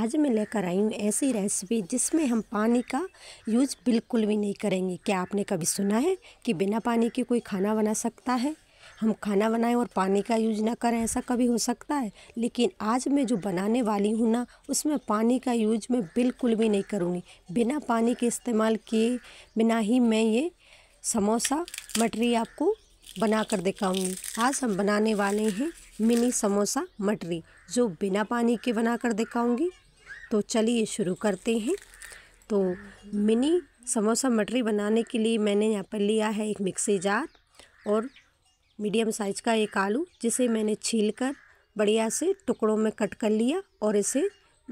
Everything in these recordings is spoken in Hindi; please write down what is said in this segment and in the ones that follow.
आज मैं लेकर आई हूँ ऐसी रेसिपी जिसमें हम पानी का यूज बिल्कुल भी नहीं करेंगे क्या आपने कभी सुना है कि बिना पानी के कोई खाना बना सकता है हम खाना बनाएं और पानी का यूज ना करें ऐसा कभी हो सकता है लेकिन आज मैं जो बनाने वाली हूँ ना उसमें पानी का यूज मैं बिल्कुल भी नहीं करूँगी बिना पानी के इस्तेमाल किए बिना ही मैं ये समोसा मटरी आपको बना कर दिखाऊँगी आज हम बनाने वाले हैं मिनी समोसा मटरी जो बिना पानी के बना कर दिखाऊँगी तो चलिए शुरू करते हैं तो मिनी समोसा मटरी बनाने के लिए मैंने यहाँ पर लिया है एक मिक्सी जार और मीडियम साइज़ का एक आलू जिसे मैंने छील कर बढ़िया से टुकड़ों में कट कर लिया और इसे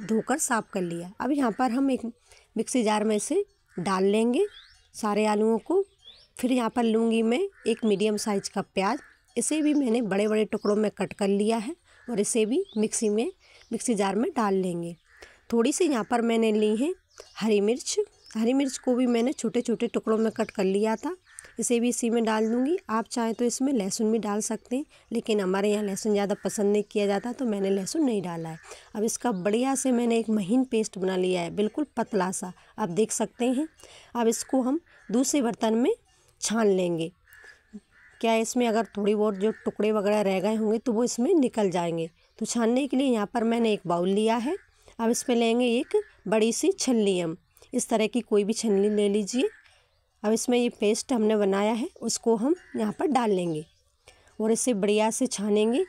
धोकर साफ़ कर लिया अब यहाँ पर हम एक मिक्सी जार में इसे डाल लेंगे सारे आलूओं को फिर यहाँ पर लूँगी मैं एक मीडियम साइज़ का प्याज इसे भी मैंने बड़े बड़े टुकड़ों में कट कर लिया है और इसे भी मिक्सी में मिक्सी जार में डाल लेंगे थोड़ी सी यहाँ पर मैंने ली है हरी मिर्च हरी मिर्च को भी मैंने छोटे छोटे टुकड़ों में कट कर लिया था इसे भी इसी में डाल दूँगी आप चाहें तो इसमें लहसुन भी डाल सकते हैं लेकिन हमारे यहाँ लहसुन ज़्यादा पसंद नहीं किया जाता तो मैंने लहसुन नहीं डाला है अब इसका बढ़िया से मैंने एक महीन पेस्ट बना लिया है बिल्कुल पतला सा आप देख सकते हैं अब इसको हम दूसरे बर्तन में छान लेंगे क्या इसमें अगर थोड़ी बहुत जो टुकड़े वगैरह रह गए होंगे तो वो इसमें निकल जाएंगे तो छानने के लिए यहाँ पर मैंने एक बाउल लिया है अब इसमें लेंगे एक बड़ी सी छलनी हम इस तरह की कोई भी छलनी ले लीजिए अब इसमें ये पेस्ट हमने बनाया है उसको हम यहाँ पर डाल लेंगे और इसे बढ़िया से छानेंगे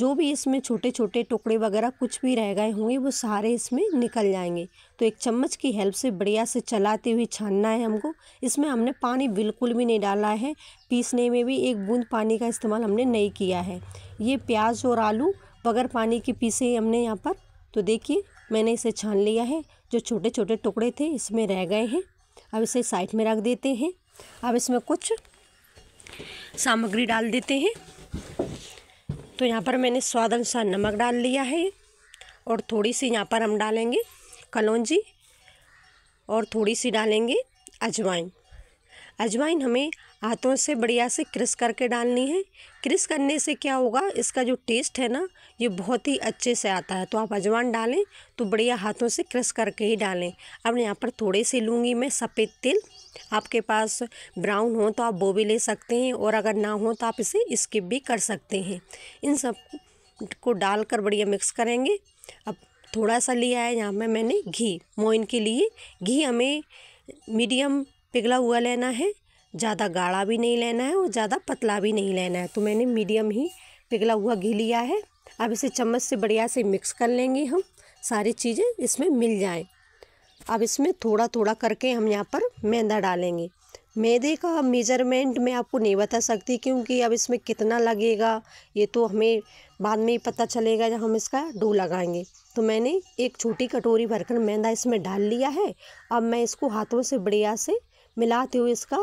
जो भी इसमें छोटे छोटे टुकड़े वगैरह कुछ भी रह गए होंगे वो सारे इसमें निकल जाएंगे तो एक चम्मच की हेल्प से बढ़िया से चलाते हुए छानना है हमको इसमें हमने पानी बिल्कुल भी नहीं डाला है पीसने में भी एक बूंद पानी का इस्तेमाल हमने नहीं किया है ये प्याज और आलू बगैर पानी के पीसे हमने यहाँ पर तो देखिए मैंने इसे छान लिया है जो छोटे छोटे टुकड़े थे इसमें रह गए हैं अब इसे साइड में रख देते हैं अब इसमें कुछ सामग्री डाल देते हैं तो यहाँ पर मैंने स्वाद अनुसार नमक डाल लिया है और थोड़ी सी यहाँ पर हम डालेंगे कलौजी और थोड़ी सी डालेंगे अजवाइन अजवाइन हमें हाथों से बढ़िया से क्रिस करके डालनी है क्रिस करने से क्या होगा इसका जो टेस्ट है ना ये बहुत ही अच्छे से आता है तो आप अजवान डालें तो बढ़िया हाथों से क्रिस करके ही डालें अब यहाँ पर थोड़े से लूँगी मैं सफ़ेद तिल आपके पास ब्राउन हो तो आप वो भी ले सकते हैं और अगर ना हो तो आप इसे स्किप भी कर सकते हैं इन सब को डालकर बढ़िया मिक्स करेंगे अब थोड़ा सा लिया है यहाँ में मैंने घी मोइन के लिए घी हमें मीडियम पिघला हुआ लेना है ज़्यादा गाढ़ा भी नहीं लेना है और ज़्यादा पतला भी नहीं लेना है तो मैंने मीडियम ही पिघला हुआ घी लिया है अब इसे चम्मच से बढ़िया से मिक्स कर लेंगे हम सारी चीज़ें इसमें मिल जाए अब इसमें थोड़ा थोड़ा करके हम यहाँ पर मैदा डालेंगे मैदे का मेजरमेंट मैं आपको नहीं बता सकती क्योंकि अब इसमें कितना लगेगा ये तो हमें बाद में ही पता चलेगा जब हम इसका डो लगाएंगे तो मैंने एक छोटी कटोरी भरकर मैदा इसमें डाल लिया है अब मैं इसको हाथों से बढ़िया से मिलाते हुए इसका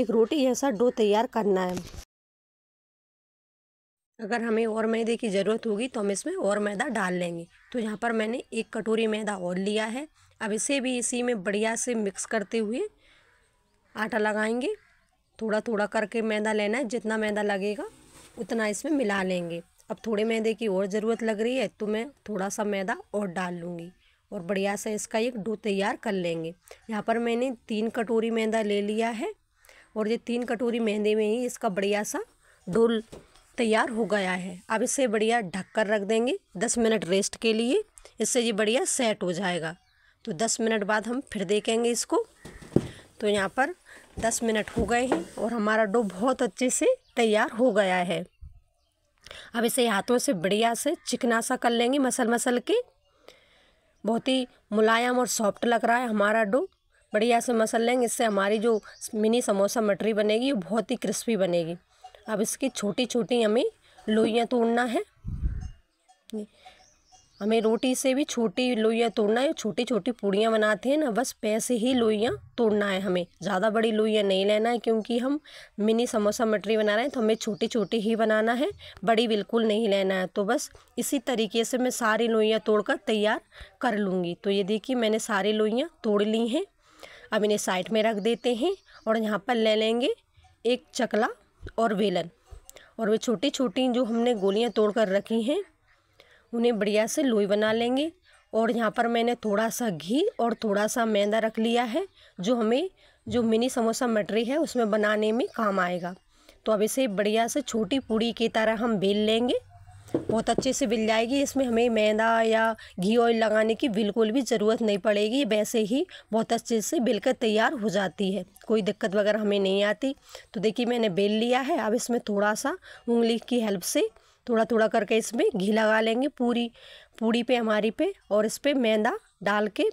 एक रोटी जैसा डो तैयार करना है अगर हमें और मैदे की ज़रूरत होगी तो हम इसमें और मैदा डाल लेंगे तो यहाँ पर मैंने एक कटोरी मैदा और लिया है अब इसे भी इसी में बढ़िया से मिक्स करते हुए आटा लगाएंगे थोड़ा थोड़ा करके मैदा लेना है जितना मैदा लगेगा उतना इसमें मिला लेंगे अब थोड़े मैदे की और ज़रूरत लग रही है तो मैं थोड़ा सा मैदा और डाल लूँगी और बढ़िया सा इसका एक डो तैयार कर लेंगे यहाँ पर मैंने तीन कटोरी मैदा ले लिया है और ये तीन कटोरी मैदे में ही इसका बढ़िया सा डो तैयार हो गया है अब इसे बढ़िया ढक कर रख देंगे दस मिनट रेस्ट के लिए इससे ये बढ़िया सेट हो जाएगा तो दस मिनट बाद हम फिर देखेंगे इसको तो यहाँ पर दस मिनट हो गए हैं और हमारा डो बहुत अच्छे से तैयार हो गया है अब इसे हाथों से बढ़िया से चिकना सा कर लेंगे मसल मसल के बहुत ही मुलायम और सॉफ्ट लग रहा है हमारा डो बढ़िया से मसल लेंगे इससे हमारी जो मिनी समोसा मटरी बनेगी वो बहुत ही क्रिस्पी बनेगी अब इसकी छोटी छोटी हमें लोइयाँ तोड़ना है हमें रोटी से भी छोटी लोइयाँ तोड़ना है छोटी छोटी पूड़ियाँ बनाते हैं ना बस पैसे ही लोइयाँ तोड़ना है हमें ज़्यादा बड़ी लोइयाँ नहीं लेना है क्योंकि हम मिनी समोसा मटरी बना रहे हैं तो हमें छोटी छोटी ही बनाना है बड़ी बिल्कुल नहीं लेना है तो बस इसी तरीके से मैं सारी लोइयाँ तोड़कर तैयार कर लूँगी तो ये देखिए मैंने सारी लोइयाँ तोड़ ली हैं अब इन्हें साइड में रख देते हैं और यहाँ पर ले लेंगे एक चकला और बेलन और वे छोटी छोटी जो हमने गोलियाँ कर रखी हैं उन्हें बढ़िया से लोई बना लेंगे और यहाँ पर मैंने थोड़ा सा घी और थोड़ा सा मैदा रख लिया है जो हमें जो मिनी समोसा मटरी है उसमें बनाने में काम आएगा तो अब इसे बढ़िया से छोटी पूड़ी की तरह हम बेल लेंगे बहुत अच्छे से बिल जाएगी इसमें हमें मैदा या घी ऑयल लगाने की बिल्कुल भी ज़रूरत नहीं पड़ेगी वैसे ही बहुत अच्छे से बिलकर तैयार हो जाती है कोई दिक्कत वगैरह हमें नहीं आती तो देखिए मैंने बेल लिया है अब इसमें थोड़ा सा उंगली की हेल्प से थोड़ा थोड़ा करके इसमें घी लगा लेंगे पूरी पूड़ी पे हमारी पे और इस पर मैदा डाल के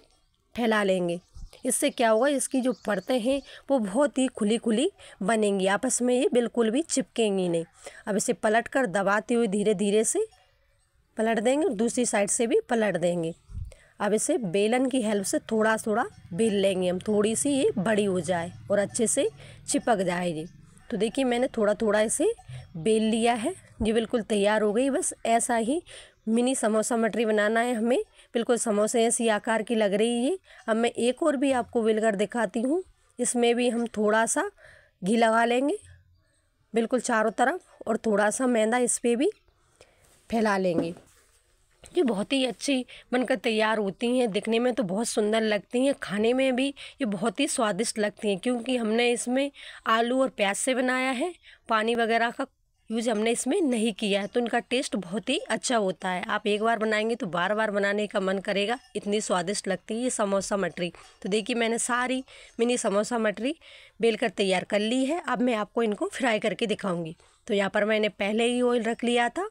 फैला लेंगे इससे क्या होगा इसकी जो परतें हैं वो बहुत ही खुली खुली बनेंगी आपस में ये बिल्कुल भी चिपकेंगी नहीं अब इसे पलट कर दबाते हुए धीरे धीरे से पलट देंगे और दूसरी साइड से भी पलट देंगे अब इसे बेलन की हेल्प से थोड़ा थोड़ा बेल लेंगे हम थोड़ी सी ये बड़ी हो जाए और अच्छे से चिपक जाएगी तो देखिए मैंने थोड़ा थोड़ा इसे बेल लिया है ये बिल्कुल तैयार हो गई बस ऐसा ही मिनी समोसा मटरी बनाना है हमें बिल्कुल समोसे ऐसी आकार की लग रही है अब मैं एक और भी आपको बेलकर दिखाती हूँ इसमें भी हम थोड़ा सा घी लगा लेंगे बिल्कुल चारों तरफ और थोड़ा सा मैदा इस पर भी फैला लेंगे ये बहुत ही अच्छी बनकर तैयार होती हैं दिखने में तो बहुत सुंदर लगती हैं खाने में भी ये बहुत ही स्वादिष्ट लगती हैं क्योंकि हमने इसमें आलू और प्याज से बनाया है पानी वगैरह का यूज़ हमने इसमें नहीं किया है तो इनका टेस्ट बहुत ही अच्छा होता है आप एक बार बनाएंगे तो बार बार बनाने का मन करेगा इतनी स्वादिष्ट लगती है ये समोसा मटरी तो देखिए मैंने सारी मिनी समोसा मटरी बेलकर तैयार कर ली है अब मैं आपको इनको फ्राई करके दिखाऊंगी तो यहाँ पर मैंने पहले ही ऑयल रख लिया था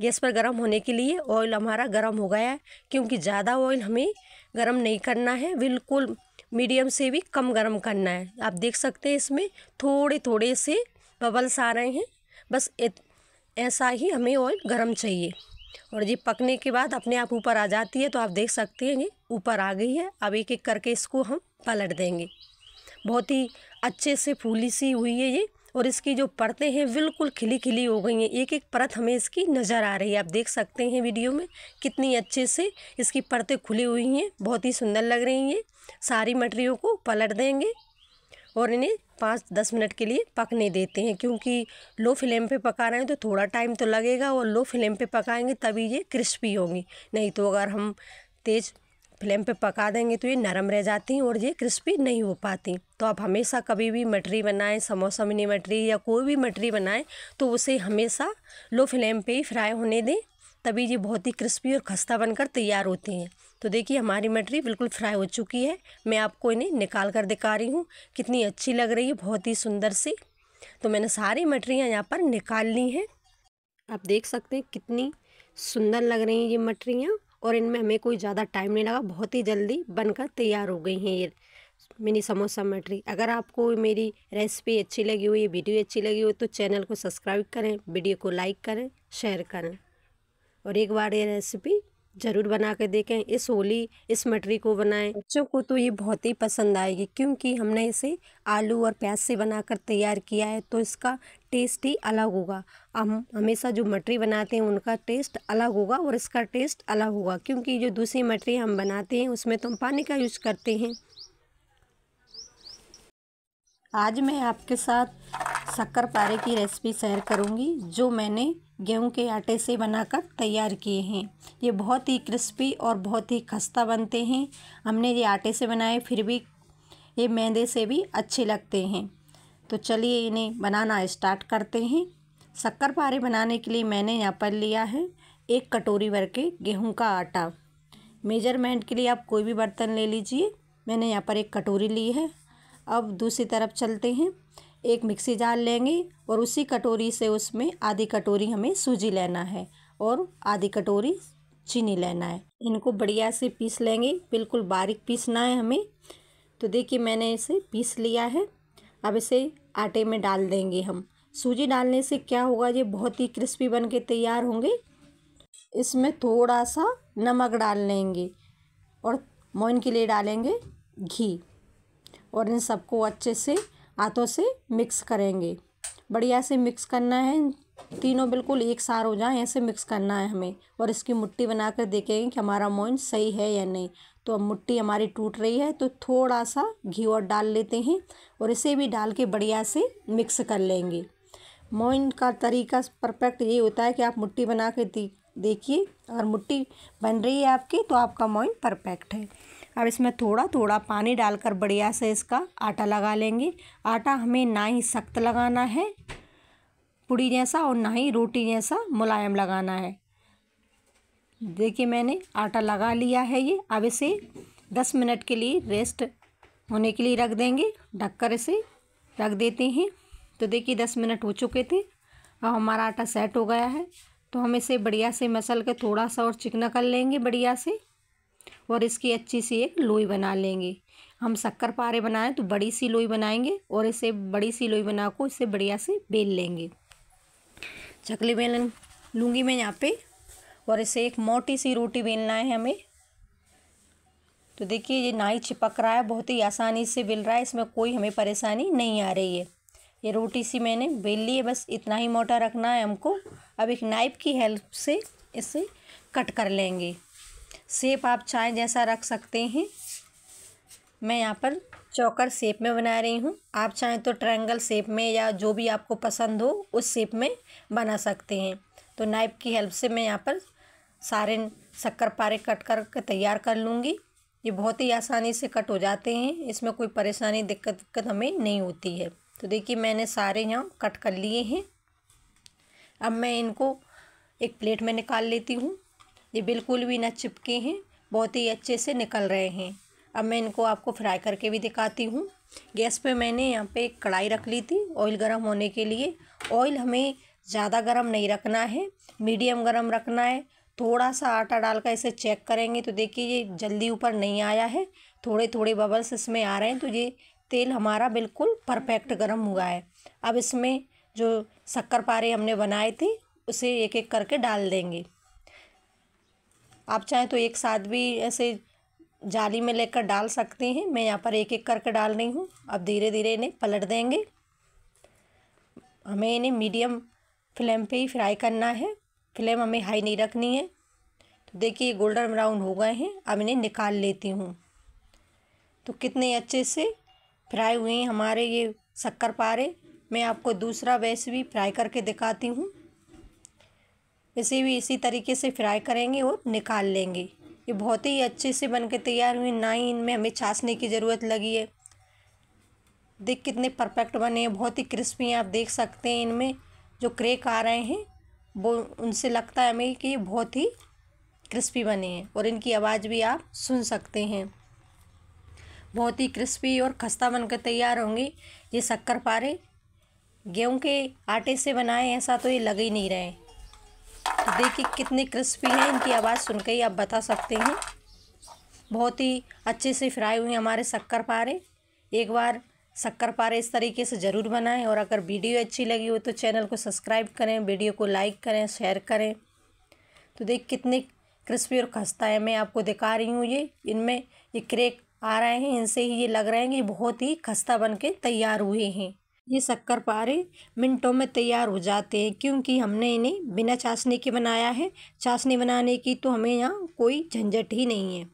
गैस पर गर्म होने के लिए ऑयल हमारा गर्म हो गया है क्योंकि ज़्यादा ऑयल हमें गर्म नहीं करना है बिल्कुल मीडियम से भी कम गर्म करना है आप देख सकते हैं इसमें थोड़े थोड़े से बबल्स आ रहे हैं बस ऐसा ही हमें ऑयल गर्म चाहिए और ये पकने के बाद अपने आप ऊपर आ जाती है तो आप देख सकते हैं ये ऊपर आ गई है अब एक एक करके इसको हम पलट देंगे बहुत ही अच्छे से फूली सी हुई है ये और इसकी जो परतें हैं बिल्कुल खिली खिली हो गई हैं एक एक परत हमें इसकी नज़र आ रही है आप देख सकते हैं वीडियो में कितनी अच्छे से इसकी परतें खुली हुई हैं बहुत ही सुंदर लग रही हैं सारी मटरियों को पलट देंगे और इन्हें पाँच दस मिनट के लिए पकने देते हैं क्योंकि लो फ्लेम पे पका रहे हैं तो थोड़ा टाइम तो लगेगा और लो फ्लेम पे पकाएंगे तभी ये क्रिस्पी होंगी नहीं तो अगर हम तेज़ फ्लेम पे पका देंगे तो ये नरम रह जाती हैं और ये क्रिस्पी नहीं हो पाती तो आप हमेशा कभी भी मटरी बनाएं समोसा मिनी मटरी या कोई भी मटरी बनाएं तो उसे हमेशा लो फ्लेम पे ही फ्राई होने दें तभी ये बहुत ही क्रिस्पी और खस्ता बनकर तैयार होती हैं तो देखिए हमारी मटरी बिल्कुल फ्राई हो चुकी है मैं आपको इन्हें निकाल कर दिखा रही हूँ कितनी अच्छी लग रही है बहुत ही सुंदर सी तो मैंने सारी मटरियाँ यहाँ पर निकाल ली हैं आप देख सकते हैं कितनी सुंदर लग रही हैं ये मटरियाँ और इनमें हमें कोई ज़्यादा टाइम नहीं लगा बहुत ही जल्दी बनकर तैयार हो गई हैं ये मिनी समोसा मटरी अगर आपको मेरी रेसिपी अच्छी लगी हो ये वीडियो अच्छी लगी हो तो चैनल को सब्सक्राइब करें वीडियो को लाइक करें शेयर करें और एक बार ये रेसिपी ज़रूर बना कर देखें इस होली इस मटरी को बनाएं बच्चों को तो ये बहुत ही पसंद आएगी क्योंकि हमने इसे आलू और प्याज से बनाकर तैयार किया है तो इसका टेस्ट ही अलग होगा हम हमेशा जो मटरी बनाते हैं उनका टेस्ट अलग होगा और इसका टेस्ट अलग होगा क्योंकि जो दूसरी मटरी हम बनाते हैं उसमें तो हम पानी का यूज करते हैं आज मैं आपके साथ शक्कर पारे की रेसिपी शेयर करूंगी जो मैंने गेहूं के आटे से बनाकर तैयार किए हैं ये बहुत ही क्रिस्पी और बहुत ही खस्ता बनते हैं हमने ये आटे से बनाए फिर भी ये मैदे से भी अच्छे लगते हैं तो चलिए इन्हें बनाना स्टार्ट करते हैं शक्कर पारे बनाने के लिए मैंने यहाँ पर लिया है एक कटोरी भर के गेहूँ का आटा मेजरमेंट के लिए आप कोई भी बर्तन ले लीजिए मैंने यहाँ पर एक कटोरी ली है अब दूसरी तरफ चलते हैं एक मिक्सी जार लेंगे और उसी कटोरी से उसमें आधी कटोरी हमें सूजी लेना है और आधी कटोरी चीनी लेना है इनको बढ़िया से पीस लेंगे बिल्कुल बारीक पीसना है हमें तो देखिए मैंने इसे पीस लिया है अब इसे आटे में डाल देंगे हम सूजी डालने से क्या होगा ये बहुत ही क्रिस्पी बन के तैयार होंगे इसमें थोड़ा सा नमक डाल लेंगे और मोइन के लिए डालेंगे घी और इन सबको अच्छे से हाथों से मिक्स करेंगे बढ़िया से मिक्स करना है तीनों बिल्कुल एक सार हो जाएं ऐसे मिक्स करना है हमें और इसकी मुट्ठी बनाकर देखेंगे कि हमारा मोइन सही है या नहीं तो अब मुट्टी हमारी टूट रही है तो थोड़ा सा घी और डाल लेते हैं और इसे भी डाल के बढ़िया से मिक्स कर लेंगे मोइन का तरीका परफेक्ट ये होता है कि आप मुट्टी बना के देखिए अगर मुट्टी बन रही है आपकी तो आपका मोइन परफेक्ट है अब इसमें थोड़ा थोड़ा पानी डालकर बढ़िया से इसका आटा लगा लेंगे आटा हमें ना ही सख्त लगाना है पूड़ी जैसा और ना ही रोटी जैसा मुलायम लगाना है देखिए मैंने आटा लगा लिया है ये अब इसे दस मिनट के लिए रेस्ट होने के लिए रख देंगे ढककर इसे रख देते हैं तो देखिए दस मिनट हो चुके थे अब हमारा आटा सेट हो गया है तो हम इसे बढ़िया से मसल के थोड़ा सा और चिकना कर लेंगे बढ़िया से और इसकी अच्छी सी एक लोई बना लेंगे हम शक्कर पारे बनाएं तो बड़ी सी लोई बनाएंगे और इसे बड़ी सी लोई बना को इसे बढ़िया से बेल लेंगे चकली बेलन लूँगी मैं यहाँ पे और इसे एक मोटी सी रोटी बेलना है हमें तो देखिए ये नाई चिपक रहा है बहुत ही आसानी से बेल रहा है इसमें कोई हमें परेशानी नहीं आ रही है ये रोटी सी मैंने बेल ली है बस इतना ही मोटा रखना है हमको अब एक नाइफ की हेल्प से इसे कट कर लेंगे सेप आप चाय जैसा रख सकते हैं मैं यहाँ पर चौकर शेप में बना रही हूँ आप चाहें तो ट्रायंगल शेप में या जो भी आपको पसंद हो उस शेप में बना सकते हैं तो नाइफ की हेल्प से मैं यहाँ पर सारे शक्कर पारे कट कर तैयार कर लूँगी ये बहुत ही आसानी से कट हो जाते हैं इसमें कोई परेशानी दिक्कत दिक्कत हमें नहीं होती है तो देखिए मैंने सारे यहाँ कट कर लिए हैं अब मैं इनको एक प्लेट में निकाल लेती हूँ ये बिल्कुल भी ना चिपके हैं बहुत ही अच्छे से निकल रहे हैं अब मैं इनको आपको फ्राई करके भी दिखाती हूँ गैस पे मैंने यहाँ पे एक कढ़ाई रख ली थी ऑयल गरम होने के लिए ऑयल हमें ज़्यादा गरम नहीं रखना है मीडियम गरम रखना है थोड़ा सा आटा डालकर इसे चेक करेंगे तो देखिए ये जल्दी ऊपर नहीं आया है थोड़े थोड़े बबल्स इसमें आ रहे हैं तो ये तेल हमारा बिल्कुल परफेक्ट गर्म हुआ है अब इसमें जो शक्कर पारे हमने बनाए थे उसे एक एक करके डाल देंगे आप चाहें तो एक साथ भी ऐसे जाली में लेकर डाल सकते हैं मैं यहाँ पर एक एक करके डाल रही हूँ अब धीरे धीरे इन्हें पलट देंगे हमें इन्हें मीडियम फ्लेम पे ही फ्राई करना है फ्लेम हमें हाई नहीं रखनी है तो देखिए गोल्डन ब्राउन हो गए हैं अब इन्हें निकाल लेती हूँ तो कितने अच्छे से फ्राई हुए हैं हमारे ये शक्कर पारे मैं आपको दूसरा वैसे भी फ्राई करके दिखाती हूँ इसे भी इसी तरीके से फ्राई करेंगे और निकाल लेंगे ये बहुत ही अच्छे से बन के तैयार हुए ना ही इनमें हमें छाछने की ज़रूरत लगी है देख कितने परफेक्ट बने हैं बहुत ही क्रिस्पी हैं आप देख सकते हैं इनमें जो क्रेक आ रहे हैं वो उनसे लगता है हमें कि ये बहुत ही क्रिस्पी बने हैं और इनकी आवाज़ भी आप सुन सकते हैं बहुत ही क्रिस्पी और खस्ता बनकर तैयार होंगे ये शक्कर पारे गेहूँ के आटे से बनाए ऐसा तो ये लग ही नहीं रहे देखिए कितने क्रिस्पी हैं इनकी आवाज़ सुनकर ही आप बता सकते हैं बहुत ही अच्छे से फ्राई हुए हमारे शक्कर पारे एक बार शक्कर पारे इस तरीके से ज़रूर बनाएं और अगर वीडियो अच्छी लगी हो तो चैनल को सब्सक्राइब करें वीडियो को लाइक करें शेयर करें तो देख कितने क्रिस्पी और खस्ता है मैं आपको दिखा रही हूँ ये इनमें ये क्रेक आ रहे हैं इनसे ही ये लग रहे हैं कि बहुत ही खस्ता बन के तैयार हुए हैं ये शक्कर पारे मिनटों में तैयार हो जाते हैं क्योंकि हमने इन्हें बिना चाशनी के बनाया है चाशनी बनाने की तो हमें यहाँ कोई झंझट ही नहीं है